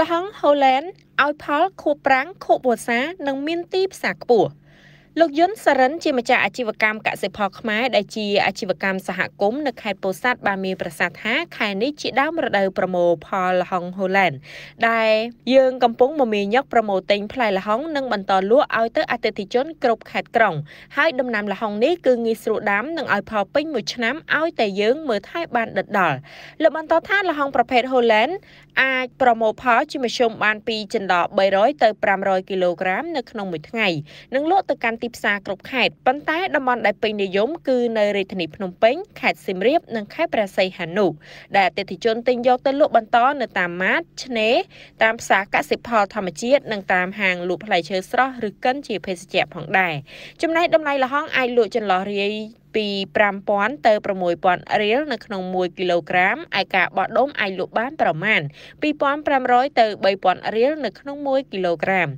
លហុងហូឡែនឲ្យផលខួបប្រាំងខួបវស្សានិងមានទីផ្សារខ្ពស់។លោកយុនសរិន ជាម្ចាស់អាជីវកម្មកសិផលខ្មែរដែលជាអាជីវកម្មសហគមន៍នៅខេត្តពោធិ៍សាត់បានមានប្រសាសន៍ថាខែនេះជាដើមរដូវប្រមូលផលល្ហុងហូឡែនដែល យើង កំពុងមមាញឹកប្រមូលទិញផ្លែល្ហុងនិងបន្តលក់ឲ្យទៅអតិថិជនគ្រប់ខេត្តក្រុងហើយដំណាំល្ហុងនេះគឺងាយស្រួលដាំនិងឲ្យផលពេញមួយឆ្នាំឲ្យតែយើងមើលថែ បានដិតដល់លោកបន្តថាល្ហុងប្រភេទហូឡែនអាចប្រមូលផលជាមធ្យមបានពីចន្លោះ300ទៅ500គីឡូក្រាមនៅក្នុងមួយថ្ងៃនិងលក់ទៅកាន់ទីផ្សារគ្រប់ខេត្តប៉ុន្តែតំបន់ដែលពេញនិយមគឺនៅរាជធានីភ្នំពេញខេត្តសៀមរាបនិងខេត្តព្រះសីហនុដែលអតិថិជនទិញយកទៅលក់បន្តនៅតាមម៉ាតឆ្នេរតាមផ្សារកសិផលធម្មជាតិនិងតាមហាងលក់ផ្លែឈើស្រស់ឬកិនជាភេសជ្ជៈផងដែរចំណែកតម្លៃល្ហុងអាចលក់ចន្លោះរាយពី5000ទៅ6000រៀលនៅក្នុង1គីឡូក្រាមឯការបោះដុំអាចលក់បានប្រមាណ2500ទៅ3000រៀលនៅក្នុង1គីឡូក្រាម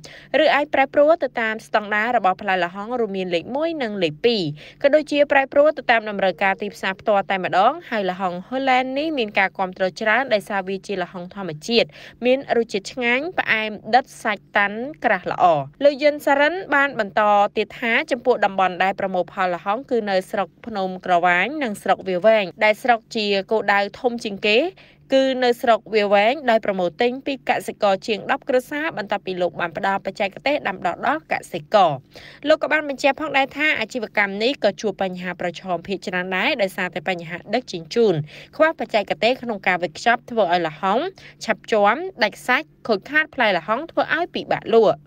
ឬអាចប្រែប្រួលទៅតាមស្តង់ដាររបស់ផ្លែល្ហុងរួមមានលេខ1និងលេខ2ក៏ដូចជាប្រែប្រួលទៅតាមតម្រូវការទីផ្សារផ្ទាល់តែម្ដងហើយល្ហុង Holland នេះមានការគ្រប់គ្រងច្រើនដោយសារវាជាល្ហុងធម្មជាតិមានរសជាតិឆ្ងាញ់ផ្អែមដិតសាច់តាន់ក្រាស់ល្អលោកយុនសារ៉ិនបានបន្តទៀតថាចំពោះតំបន់ដែលប្រមូលផលល្ហុងគឺនៅស្រុកកភ្នំក្រវ៉ាញនិងស្រុកវាវែងដែលស្រុកជាគោដៅធំជាងគេ គឺនៅស្រុកវាវែងដោយប្រមូលទិញពីកសិករជាង10គ្រួសារបន្ទាប់ពីលោកបានផ្ដល់បច្ចេកទេសដាំដុះដល់កសិករលោកក៏បានបញ្ជាក់ផងដែរថាអាជីវកម្មនេះក៏ជួបបញ្ហាប្រឈមភាគច្រើនដែរដោយសារតែបញ្ហាដឹកជញ្ជូនខ្វះបច្ចេកទេសក្នុងការវេចខ្ចប់ធ្វើឲ្យលហុងឆាប់ជាំដាច់សាច់ខូចខាតផ្លែលហុងធ្វើឲ្យពិបាកលក់